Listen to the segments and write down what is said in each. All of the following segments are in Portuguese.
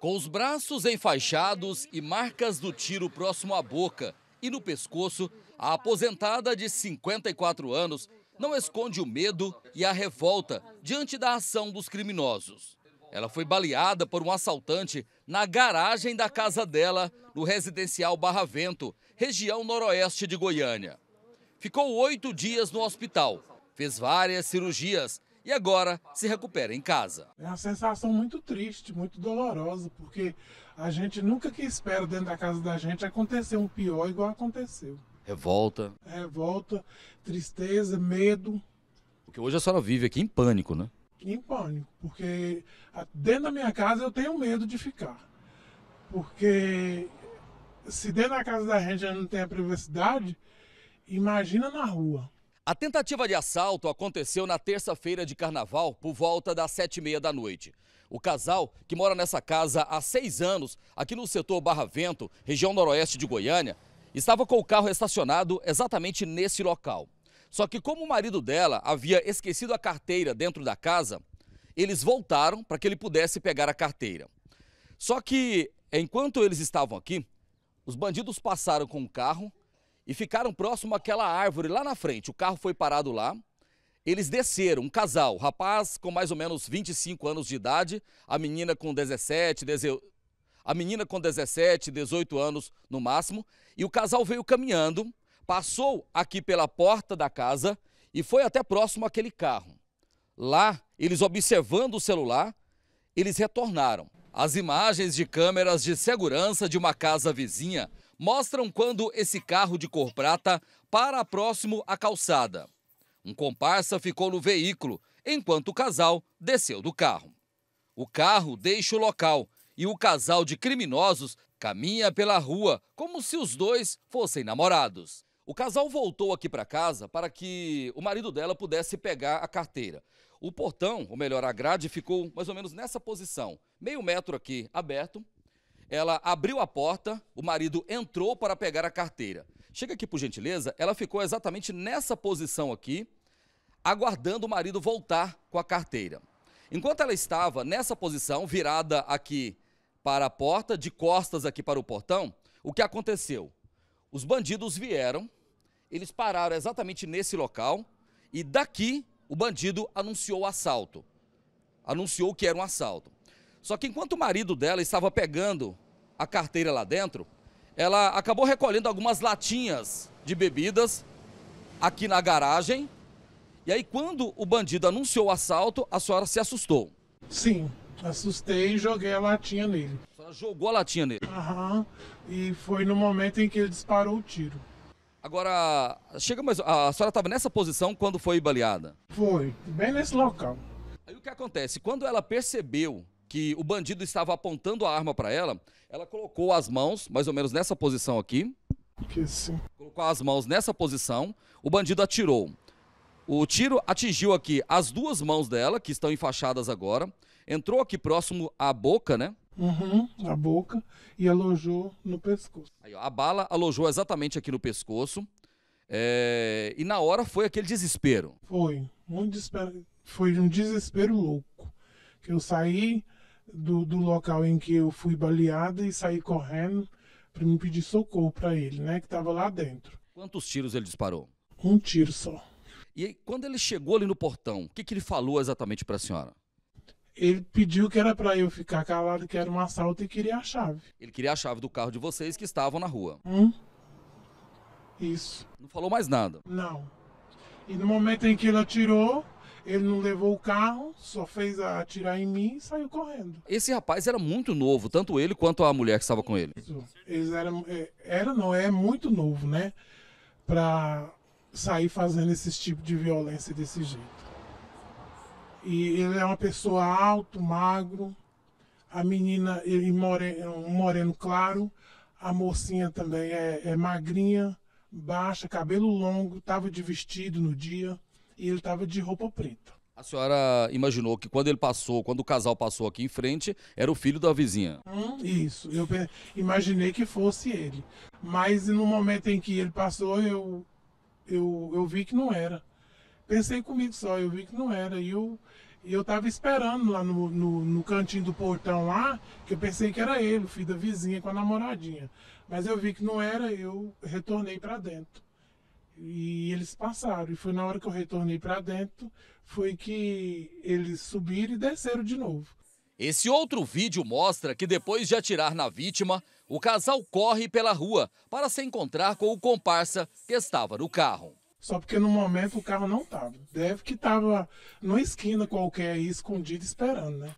Com os braços enfaixados e marcas do tiro próximo à boca e no pescoço, a aposentada de 54 anos não esconde o medo e a revolta diante da ação dos criminosos. Ela foi baleada por um assaltante na garagem da casa dela, no residencial Barra Vento, região noroeste de Goiânia. Ficou oito dias no hospital, fez várias cirurgias e agora se recupera em casa. É uma sensação muito triste, muito dolorosa, porque a gente nunca que espera dentro da casa da gente acontecer um pior igual aconteceu. Revolta. Revolta, tristeza, medo. Porque hoje a senhora vive aqui em pânico, né? Em pânico, porque dentro da minha casa eu tenho medo de ficar. Porque se dentro da casa da gente eu não tem a privacidade, imagina na rua. A tentativa de assalto aconteceu na terça-feira de carnaval, por volta das sete e meia da noite. O casal, que mora nessa casa há seis anos, aqui no setor Barra Vento, região noroeste de Goiânia, estava com o carro estacionado exatamente nesse local. Só que como o marido dela havia esquecido a carteira dentro da casa, eles voltaram para que ele pudesse pegar a carteira. Só que, enquanto eles estavam aqui, os bandidos passaram com o carro e ficaram próximo àquela árvore lá na frente. O carro foi parado lá. Eles desceram, um casal, um rapaz com mais ou menos 25 anos de idade, a menina com 17, 18, a menina com 17, 18 anos no máximo, e o casal veio caminhando, passou aqui pela porta da casa e foi até próximo àquele carro. Lá, eles observando o celular, eles retornaram. As imagens de câmeras de segurança de uma casa vizinha mostram quando esse carro de cor prata para próximo à calçada. Um comparsa ficou no veículo, enquanto o casal desceu do carro. O carro deixa o local e o casal de criminosos caminha pela rua como se os dois fossem namorados. O casal voltou aqui para casa para que o marido dela pudesse pegar a carteira. O portão, ou melhor, a grade, ficou mais ou menos nessa posição, meio metro aqui aberto ela abriu a porta, o marido entrou para pegar a carteira. Chega aqui, por gentileza, ela ficou exatamente nessa posição aqui, aguardando o marido voltar com a carteira. Enquanto ela estava nessa posição, virada aqui para a porta, de costas aqui para o portão, o que aconteceu? Os bandidos vieram, eles pararam exatamente nesse local e daqui o bandido anunciou o assalto. Anunciou que era um assalto. Só que enquanto o marido dela estava pegando a carteira lá dentro, ela acabou recolhendo algumas latinhas de bebidas aqui na garagem. E aí, quando o bandido anunciou o assalto, a senhora se assustou. Sim, assustei e joguei a latinha nele. A senhora jogou a latinha nele? Aham, e foi no momento em que ele disparou o tiro. Agora, chega mais. A senhora estava nessa posição quando foi baleada? Foi, bem nesse local. Aí o que acontece? Quando ela percebeu que o bandido estava apontando a arma para ela, ela colocou as mãos, mais ou menos nessa posição aqui. Colocou as mãos nessa posição, o bandido atirou. O tiro atingiu aqui as duas mãos dela, que estão enfaixadas agora, entrou aqui próximo à boca, né? Uhum, a boca e alojou no pescoço. Aí, ó, a bala alojou exatamente aqui no pescoço. É... E na hora foi aquele desespero. Foi, muito desespero. Foi um desespero louco. Que eu saí, do, do local em que eu fui baleada e saí correndo para me pedir socorro para ele, né? Que estava lá dentro. Quantos tiros ele disparou? Um tiro só. E aí, quando ele chegou ali no portão, o que, que ele falou exatamente para a senhora? Ele pediu que era para eu ficar calado, que era um assalto e queria a chave. Ele queria a chave do carro de vocês que estavam na rua. Hum? Isso. Não falou mais nada? Não. E no momento em que ele atirou, ele não levou o carro, só fez atirar em mim e saiu correndo. Esse rapaz era muito novo, tanto ele quanto a mulher que estava com ele. Eles eram, é, era não, é muito novo, né? Pra sair fazendo esse tipo de violência desse jeito. E ele é uma pessoa alto, magro, a menina, ele moreno, é um moreno claro, a mocinha também é, é magrinha, baixa, cabelo longo, estava de vestido no dia e ele estava de roupa preta. A senhora imaginou que quando ele passou, quando o casal passou aqui em frente, era o filho da vizinha? Hum, isso, eu imaginei que fosse ele. Mas no momento em que ele passou, eu, eu, eu vi que não era. Pensei comigo só, eu vi que não era. E eu, eu esperando lá no, no, no cantinho do portão lá, que eu pensei que era ele, o filho da vizinha com a namoradinha. Mas eu vi que não era, eu retornei para dentro. E eles passaram. E foi na hora que eu retornei para dentro, foi que eles subiram e desceram de novo. Esse outro vídeo mostra que depois de atirar na vítima, o casal corre pela rua para se encontrar com o comparsa que estava no carro. Só porque no momento o carro não estava. Deve que estava numa esquina qualquer aí, escondido, esperando, né?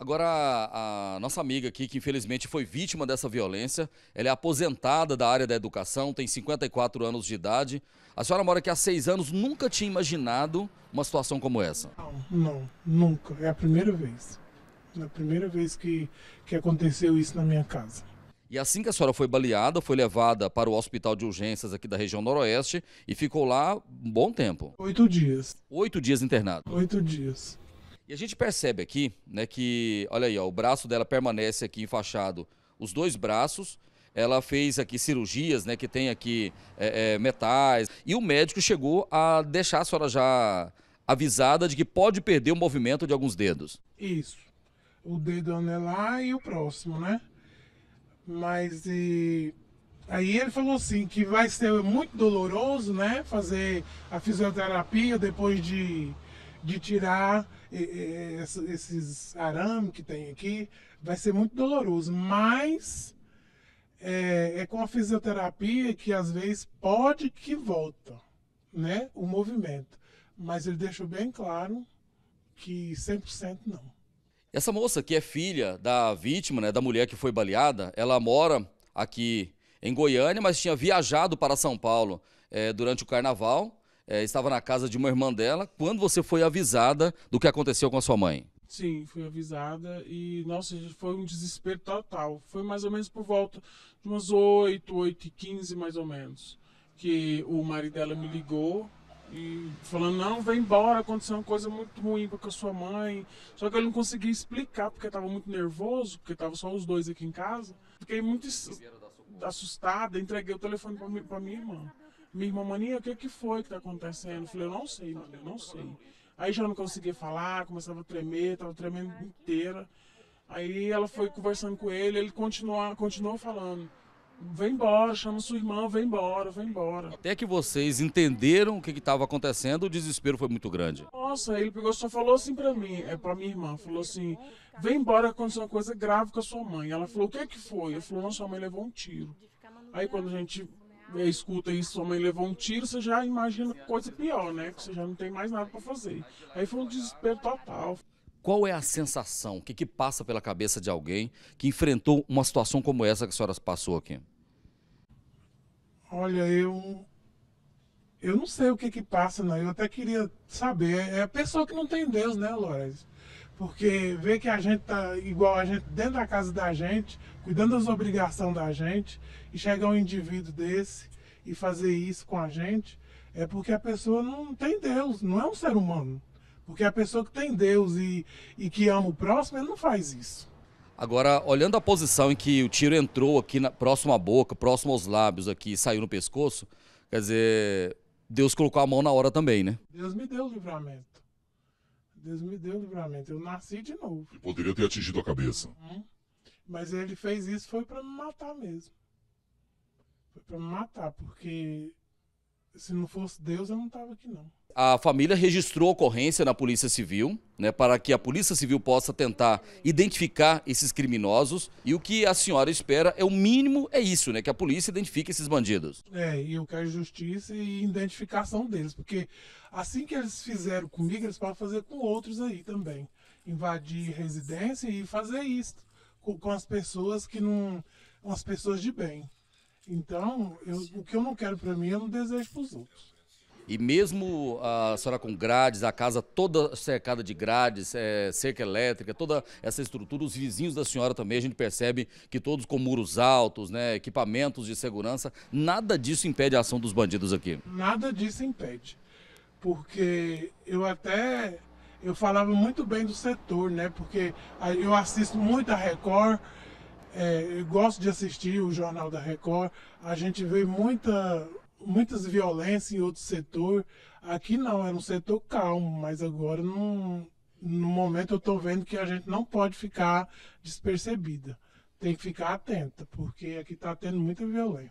Agora, a, nossa amiga aqui, que infelizmente foi vítima dessa violência, ela é aposentada da área da educação, tem 54 anos de idade. A senhora mora aqui há seis anos, nunca tinha imaginado uma situação como essa? Não, não nunca. É a primeira vez. É a primeira vez que, que aconteceu isso na minha casa. E assim que a senhora foi baleada, foi levada para o hospital de urgências aqui da região noroeste e ficou lá um bom tempo. Oito dias. Oito dias internado. Oito dias. E a gente percebe aqui, né, que, olha aí, ó, o braço dela permanece aqui enfaixado, os dois braços, ela fez aqui cirurgias, né, que tem aqui é, é, metais, e o médico chegou a deixar a senhora já avisada de que pode perder o movimento de alguns dedos. Isso, o dedo anelar e o próximo, né? Mas e... aí ele falou assim que vai ser muito doloroso, né, fazer a fisioterapia depois de, de tirar esses arame que tem aqui, vai ser muito doloroso. Mas é, é com a fisioterapia que às vezes pode que volta, né? O movimento. Mas ele deixou bem claro que 100% não. Essa moça que é filha da vítima, né, da mulher que foi baleada, ela mora aqui em Goiânia, mas tinha viajado para São Paulo é, durante o carnaval é, estava na casa de uma irmã dela quando você foi avisada do que aconteceu com a sua mãe. Sim, fui avisada e, nossa, foi um desespero total. Foi mais ou menos por volta de umas 8, 8 e 15 mais ou menos, que o marido dela me ligou e falando, não, vem embora, aconteceu uma coisa muito ruim com a sua mãe. Só que eu não conseguia explicar, porque eu muito nervoso, porque estava só os dois aqui em casa. Fiquei muito assustada, entreguei o telefone para minha irmã. Minha irmã, maninha, o que, que foi que tá acontecendo? Eu falei, eu não sei, mano, eu não sei. Aí já não conseguia falar, começava a tremer, tava tremendo inteira. Aí ela foi conversando com ele, ele continua, continuou falando. Vem embora, chama sua irmã, vem embora, vem embora. Até que vocês entenderam o que estava acontecendo, o desespero foi muito grande. Nossa, ele pegou, só falou assim para mim, é para minha irmã, falou assim: vem embora, aconteceu uma coisa grave com a sua mãe. Ela falou: o que é que foi? Eu falou: não, sua mãe levou um tiro. Aí quando a gente escuta isso, sua mãe levou um tiro, você já imagina coisa pior, né? Que você já não tem mais nada para fazer. Aí foi um desespero total. Qual é a sensação, o que, que passa pela cabeça de alguém que enfrentou uma situação como essa que a senhora passou aqui? Olha, eu eu não sei o que que passa, não. Eu até queria saber. É, é a pessoa que não tem Deus, né, Lores? porque vê que a gente tá igual a gente dentro da casa da gente, cuidando das obrigações da gente, e chegar um indivíduo desse e fazer isso com a gente, é porque a pessoa não tem Deus, não é um ser humano. Porque a pessoa que tem Deus e, e que ama o próximo, ele não faz isso. Agora, olhando a posição em que o tiro entrou aqui na, próximo à boca, próximo aos lábios aqui, saiu no pescoço, quer dizer, Deus colocou a mão na hora também, né? Deus me deu o livramento. Deus me deu o livramento. Eu nasci de novo. E poderia ter atingido a cabeça. Hum? Mas ele fez isso foi para me matar mesmo. Foi para me matar, porque se não fosse Deus, eu não estava aqui não. A família registrou a ocorrência na Polícia Civil, né, para que a Polícia Civil possa tentar identificar esses criminosos. E o que a senhora espera é o mínimo é isso, né, que a polícia identifique esses bandidos. É, e eu quero justiça e identificação deles, porque assim que eles fizeram comigo, eles podem fazer com outros aí também, invadir residência e fazer isso com, com as pessoas que não, com as pessoas de bem. Então, eu, o que eu não quero para mim, eu é não desejo para os outros. E mesmo a senhora com grades, a casa toda cercada de grades, é, cerca elétrica, toda essa estrutura, os vizinhos da senhora também, a gente percebe que todos com muros altos, né, equipamentos de segurança, nada disso impede a ação dos bandidos aqui. Nada disso impede. Porque eu até eu falava muito bem do setor, né? Porque eu assisto muito a Record, é, gosto de assistir o Jornal da Record, a gente vê muita, muitas violências em outro setor. Aqui não, era um setor calmo, mas agora no momento eu estou vendo que a gente não pode ficar despercebida. Tem que ficar atenta, porque aqui está tendo muita violência.